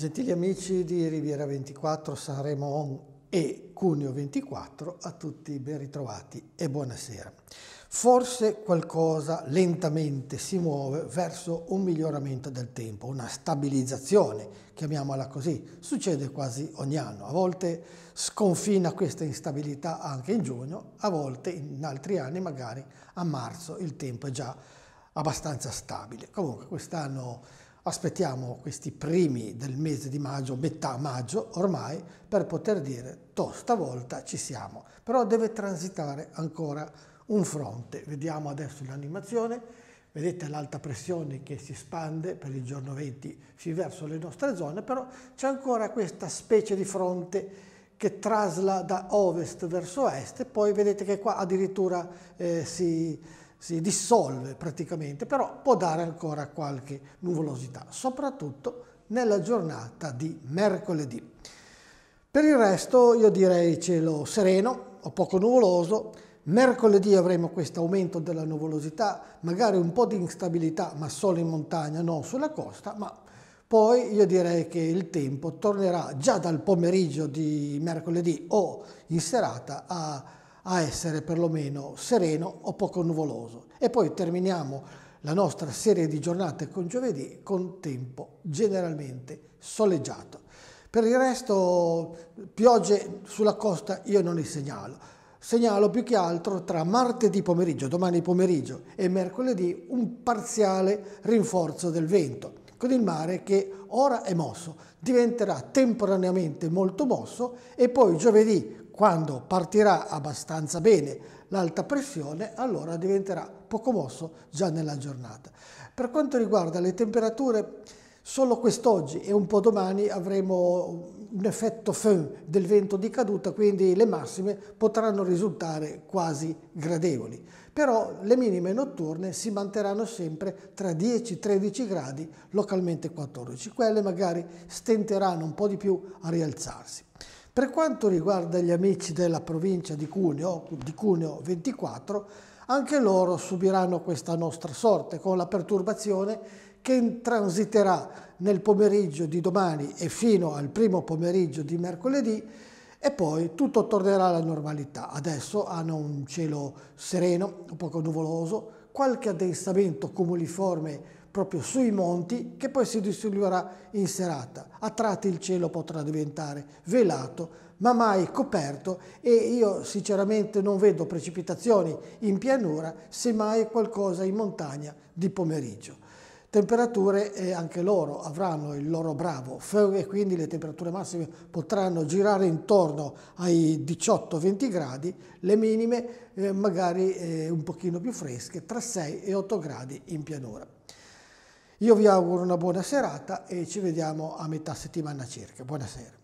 Gentili amici di Riviera 24, Sanremo On e Cuneo 24, a tutti ben ritrovati e buonasera. Forse qualcosa lentamente si muove verso un miglioramento del tempo, una stabilizzazione, chiamiamola così. Succede quasi ogni anno, a volte sconfina questa instabilità anche in giugno, a volte in altri anni magari a marzo il tempo è già abbastanza stabile. Comunque quest'anno Aspettiamo questi primi del mese di maggio, metà maggio ormai, per poter dire tosta volta ci siamo. Però deve transitare ancora un fronte. Vediamo adesso l'animazione, vedete l'alta pressione che si espande per il giorno 20 fin verso le nostre zone, però c'è ancora questa specie di fronte che trasla da ovest verso est, e poi vedete che qua addirittura eh, si si dissolve praticamente, però può dare ancora qualche nuvolosità, soprattutto nella giornata di mercoledì. Per il resto io direi cielo sereno o poco nuvoloso, mercoledì avremo questo aumento della nuvolosità, magari un po' di instabilità, ma solo in montagna, non sulla costa, ma poi io direi che il tempo tornerà già dal pomeriggio di mercoledì o in serata a a essere perlomeno sereno o poco nuvoloso. E poi terminiamo la nostra serie di giornate con giovedì con tempo generalmente soleggiato. Per il resto piogge sulla costa io non le segnalo. Segnalo più che altro tra martedì pomeriggio, domani pomeriggio e mercoledì un parziale rinforzo del vento con il mare che ora è mosso, diventerà temporaneamente molto mosso e poi giovedì quando partirà abbastanza bene l'alta pressione, allora diventerà poco mosso già nella giornata. Per quanto riguarda le temperature, solo quest'oggi e un po' domani avremo un effetto fin del vento di caduta, quindi le massime potranno risultare quasi gradevoli. Però le minime notturne si manterranno sempre tra 10-13 e gradi, localmente 14. Quelle magari stenteranno un po' di più a rialzarsi. Per quanto riguarda gli amici della provincia di Cuneo, di Cuneo 24, anche loro subiranno questa nostra sorte con la perturbazione che transiterà nel pomeriggio di domani e fino al primo pomeriggio di mercoledì e poi tutto tornerà alla normalità. Adesso hanno un cielo sereno, un poco nuvoloso, qualche addensamento cumuliforme proprio sui monti che poi si distribuirà in serata. A tratti il cielo potrà diventare velato ma mai coperto e io sinceramente non vedo precipitazioni in pianura semmai qualcosa in montagna di pomeriggio. Temperature eh, anche loro avranno il loro bravo e quindi le temperature massime potranno girare intorno ai 18-20 gradi, le minime eh, magari eh, un pochino più fresche tra 6 e 8 gradi in pianura. Io vi auguro una buona serata e ci vediamo a metà settimana circa. Buonasera.